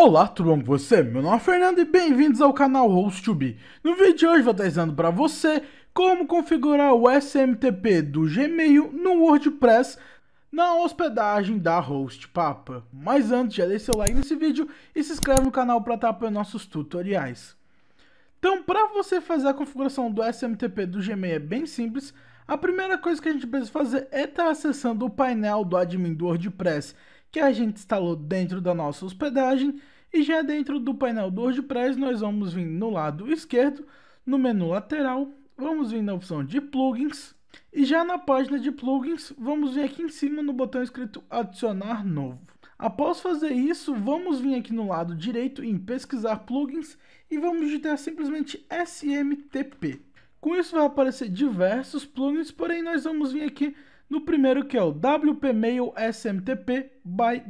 Olá, tudo bom com você? Meu nome é Fernando e bem-vindos ao canal host No vídeo de hoje vou estar ensinando para você como configurar o SMTP do Gmail no WordPress na hospedagem da Host Papa. Mas antes, já deixa seu like nesse vídeo e se inscreve no canal para estar apoiando nossos tutoriais. Então, para você fazer a configuração do SMTP do Gmail é bem simples. A primeira coisa que a gente precisa fazer é estar tá acessando o painel do admin do WordPress que a gente instalou dentro da nossa hospedagem e já é dentro do painel do WordPress nós vamos vir no lado esquerdo, no menu lateral, vamos vir na opção de plugins e já na página de plugins vamos vir aqui em cima no botão escrito adicionar novo. Após fazer isso, vamos vir aqui no lado direito em pesquisar plugins e vamos digitar simplesmente SMTP. Com isso vai aparecer diversos plugins, porém nós vamos vir aqui no primeiro que é o WP Mail SMTP by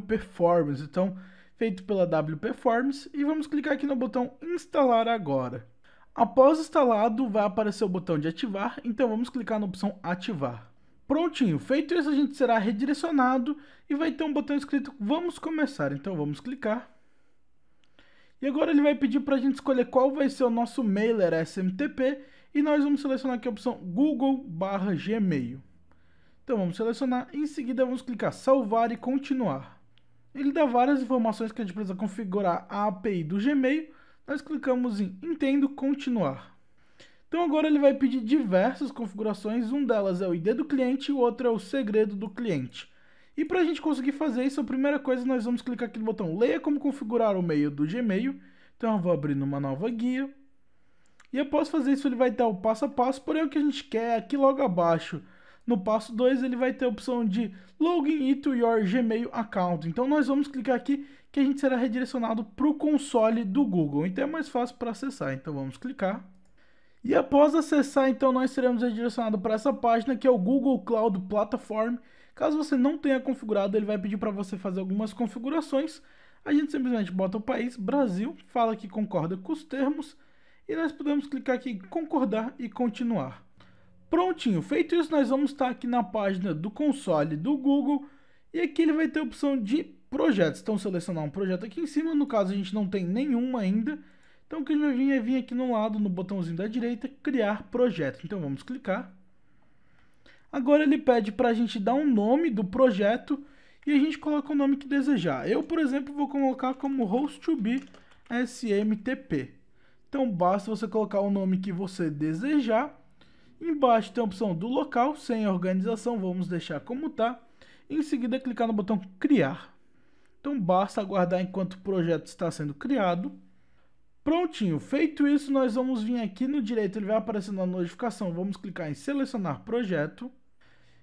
WPerformance, então feito pela WPerformance e vamos clicar aqui no botão instalar agora. Após instalado, vai aparecer o botão de ativar, então vamos clicar na opção ativar. Prontinho, feito isso a gente será redirecionado e vai ter um botão escrito vamos começar, então vamos clicar. E agora ele vai pedir para a gente escolher qual vai ser o nosso mailer SMTP e nós vamos selecionar aqui a opção Google barra Gmail. Então vamos selecionar, em seguida vamos clicar salvar e continuar. Ele dá várias informações que a gente precisa configurar a API do Gmail. Nós clicamos em entendo continuar. Então agora ele vai pedir diversas configurações, um delas é o ID do cliente e o outro é o segredo do cliente. E para a gente conseguir fazer isso, a primeira coisa nós vamos clicar aqui no botão leia como configurar o e-mail do Gmail. Então eu vou abrir numa nova guia. E após fazer isso, ele vai dar o passo a passo, porém o que a gente quer é aqui logo abaixo no passo 2, ele vai ter a opção de Login into your Gmail account. Então, nós vamos clicar aqui que a gente será redirecionado para o console do Google. Então, é mais fácil para acessar. Então, vamos clicar. E após acessar, então, nós seremos redirecionados para essa página que é o Google Cloud Platform. Caso você não tenha configurado, ele vai pedir para você fazer algumas configurações. A gente simplesmente bota o país, Brasil, fala que concorda com os termos e nós podemos clicar aqui em concordar e continuar. Prontinho, feito isso, nós vamos estar aqui na página do console do Google e aqui ele vai ter a opção de projetos. Então, selecionar um projeto aqui em cima, no caso a gente não tem nenhum ainda. Então, o que a gente vai vir é vir aqui no lado, no botãozinho da direita, criar projeto. Então, vamos clicar. Agora ele pede para a gente dar um nome do projeto e a gente coloca o nome que desejar. Eu, por exemplo, vou colocar como host to be SMTP. Então, basta você colocar o nome que você desejar Embaixo tem a opção do local, sem organização, vamos deixar como está. Em seguida, clicar no botão Criar. Então, basta aguardar enquanto o projeto está sendo criado. Prontinho, feito isso, nós vamos vir aqui no direito, ele vai aparecendo a notificação. Vamos clicar em Selecionar Projeto.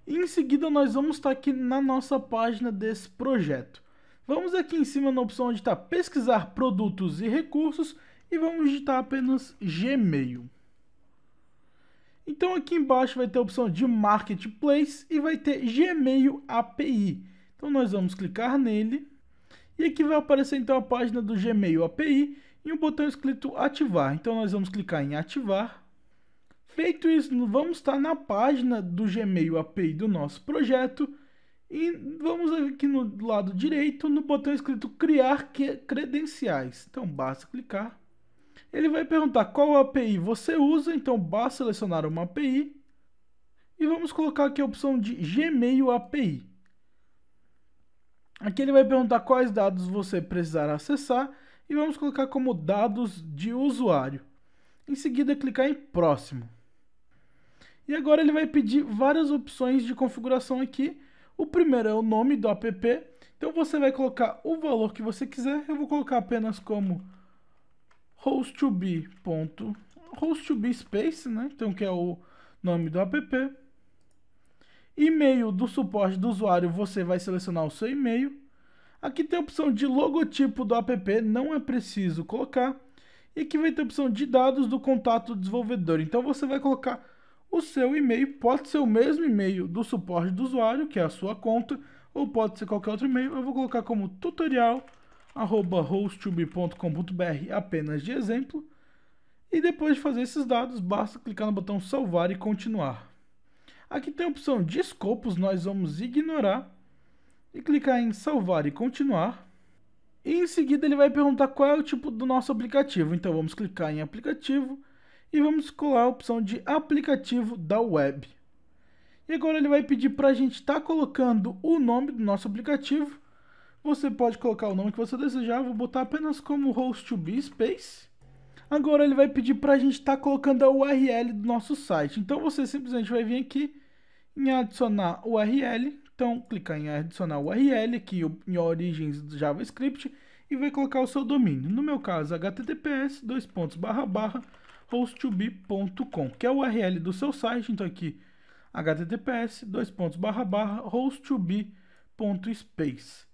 E em seguida, nós vamos estar aqui na nossa página desse projeto. Vamos aqui em cima na opção onde está Pesquisar Produtos e Recursos e vamos digitar apenas Gmail. Então aqui embaixo vai ter a opção de Marketplace e vai ter Gmail API. Então nós vamos clicar nele e aqui vai aparecer então a página do Gmail API e um botão escrito ativar. Então nós vamos clicar em ativar. Feito isso, vamos estar na página do Gmail API do nosso projeto e vamos aqui no lado direito no botão escrito criar credenciais. Então basta clicar ele vai perguntar qual é API você usa, então basta selecionar uma API e vamos colocar aqui a opção de Gmail API. Aqui ele vai perguntar quais dados você precisará acessar e vamos colocar como dados de usuário. Em seguida, clicar em próximo. E agora ele vai pedir várias opções de configuração aqui. O primeiro é o nome do app, então você vai colocar o valor que você quiser. Eu vou colocar apenas como host to be ponto host to be space, né? Então que é o nome do app. E-mail do suporte do usuário, você vai selecionar o seu e-mail. Aqui tem a opção de logotipo do app, não é preciso colocar. E aqui vai ter a opção de dados do contato do desenvolvedor. Então você vai colocar o seu e-mail, pode ser o mesmo e-mail do suporte do usuário, que é a sua conta, ou pode ser qualquer outro e-mail. Eu vou colocar como tutorial arroba hostube.com.br apenas de exemplo. E depois de fazer esses dados, basta clicar no botão salvar e continuar. Aqui tem a opção de escopos, nós vamos ignorar e clicar em salvar e continuar. E em seguida ele vai perguntar qual é o tipo do nosso aplicativo, então vamos clicar em aplicativo e vamos colar a opção de aplicativo da web. E agora ele vai pedir para a gente estar tá colocando o nome do nosso aplicativo você pode colocar o nome que você desejar, vou botar apenas como host to be space. Agora ele vai pedir para a gente estar tá colocando a URL do nosso site. Então você simplesmente vai vir aqui em adicionar URL. Então clicar em adicionar URL aqui em origens do JavaScript e vai colocar o seu domínio. No meu caso, https dois pontos barra barra com que é a URL do seu site. Então aqui https dois pontos barra barra Space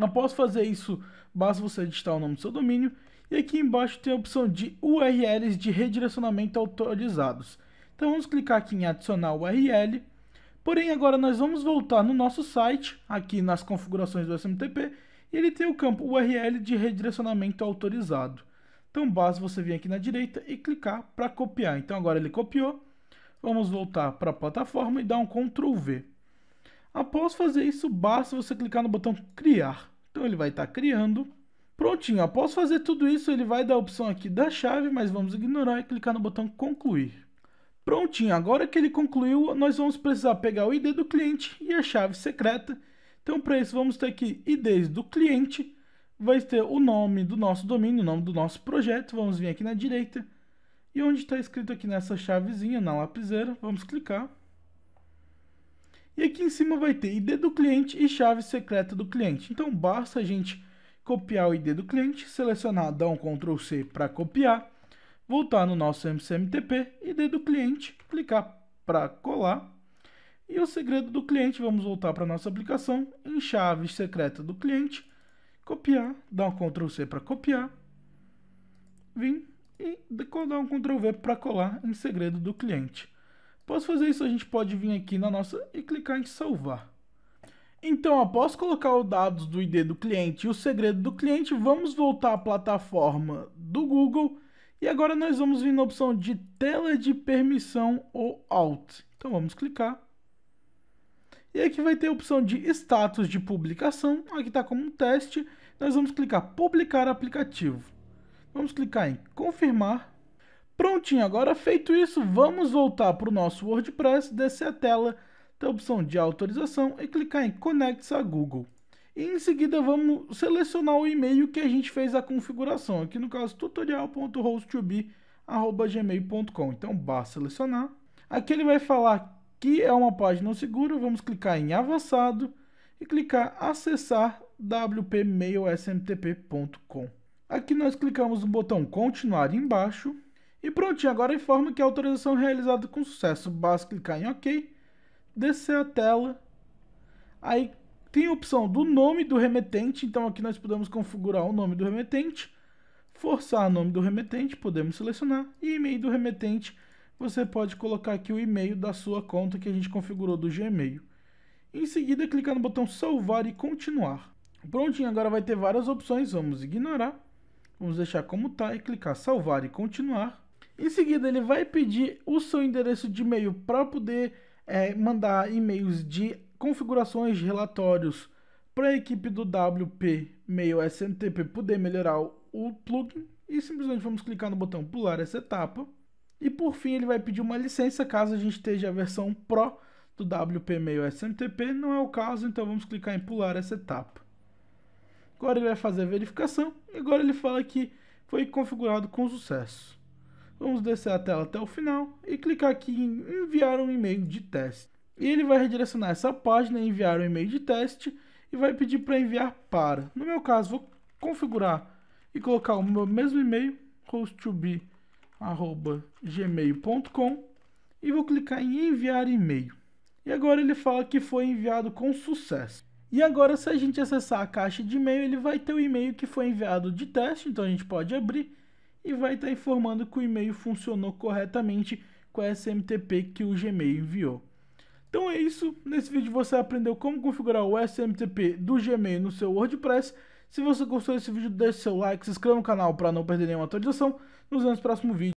Após fazer isso, basta você digitar o nome do seu domínio e aqui embaixo tem a opção de URLs de redirecionamento autorizados. Então vamos clicar aqui em adicionar URL. Porém, agora nós vamos voltar no nosso site, aqui nas configurações do SMTP, e ele tem o campo URL de redirecionamento autorizado. Então basta você vir aqui na direita e clicar para copiar. Então agora ele copiou. Vamos voltar para a plataforma e dar um Ctrl V. Após fazer isso, basta você clicar no botão criar. Então ele vai estar tá criando. Prontinho, após fazer tudo isso, ele vai dar a opção aqui da chave, mas vamos ignorar e clicar no botão concluir. Prontinho, agora que ele concluiu, nós vamos precisar pegar o ID do cliente e a chave secreta. Então para isso vamos ter aqui IDs do cliente, vai ter o nome do nosso domínio, o nome do nosso projeto, vamos vir aqui na direita. E onde está escrito aqui nessa chavezinha, na lapiseira, vamos clicar. E aqui em cima vai ter ID do cliente e chave secreta do cliente. Então basta a gente copiar o ID do cliente, selecionar, dar um Ctrl C para copiar, voltar no nosso MCMTP, ID do cliente, clicar para colar. E o segredo do cliente, vamos voltar para nossa aplicação, em chave secreta do cliente, copiar, dar um Ctrl C para copiar, vim e dar um Ctrl V para colar em segredo do cliente. Após fazer isso, a gente pode vir aqui na nossa e clicar em salvar. Então, após colocar os dados do ID do cliente e o segredo do cliente, vamos voltar à plataforma do Google e agora nós vamos vir na opção de tela de permissão ou Alt. Então vamos clicar. E aqui vai ter a opção de status de publicação, aqui está como um teste. Nós vamos clicar publicar aplicativo. Vamos clicar em confirmar Prontinho, agora feito isso, vamos voltar para o nosso WordPress, descer a tela, ter a opção de autorização e clicar em Conecte-se a Google. E em seguida vamos selecionar o e-mail que a gente fez a configuração, aqui no caso tutorial.hosttobe.gmail.com. Então basta selecionar. Aqui ele vai falar que é uma página segura, vamos clicar em avançado e clicar acessar wpmailsmtp.com. Aqui nós clicamos no botão continuar embaixo e prontinho, agora informa que a autorização realizada com sucesso. Basta clicar em OK, descer a tela. Aí tem a opção do nome do remetente, então aqui nós podemos configurar o nome do remetente, forçar o nome do remetente, podemos selecionar, e e-mail do remetente, você pode colocar aqui o e-mail da sua conta que a gente configurou do Gmail. Em seguida, clicar no botão salvar e continuar. Prontinho, agora vai ter várias opções, vamos ignorar. Vamos deixar como está e clicar salvar e continuar. Em seguida, ele vai pedir o seu endereço de e-mail para poder é, mandar e-mails de configurações de relatórios para a equipe do WP Mail SMTP poder melhorar o plugin. E simplesmente vamos clicar no botão pular essa etapa. E por fim, ele vai pedir uma licença caso a gente esteja a versão Pro do WP Mail SMTP. Não é o caso, então vamos clicar em pular essa etapa. Agora ele vai fazer a verificação. E agora ele fala que foi configurado com sucesso. Vamos descer a tela até o final e clicar aqui em enviar um e-mail de teste. E ele vai redirecionar essa página, enviar um e-mail de teste e vai pedir para enviar para. No meu caso, vou configurar e colocar o meu mesmo e-mail, hosttobe.gmail.com e vou clicar em enviar e-mail. E agora ele fala que foi enviado com sucesso. E agora se a gente acessar a caixa de e-mail, ele vai ter o e-mail que foi enviado de teste, então a gente pode abrir e vai estar tá informando que o e-mail funcionou corretamente com a SMTP que o Gmail enviou. Então é isso, nesse vídeo você aprendeu como configurar o SMTP do Gmail no seu WordPress. Se você gostou desse vídeo, deixe seu like, se inscreva no canal para não perder nenhuma atualização. Nos vemos no próximo vídeo.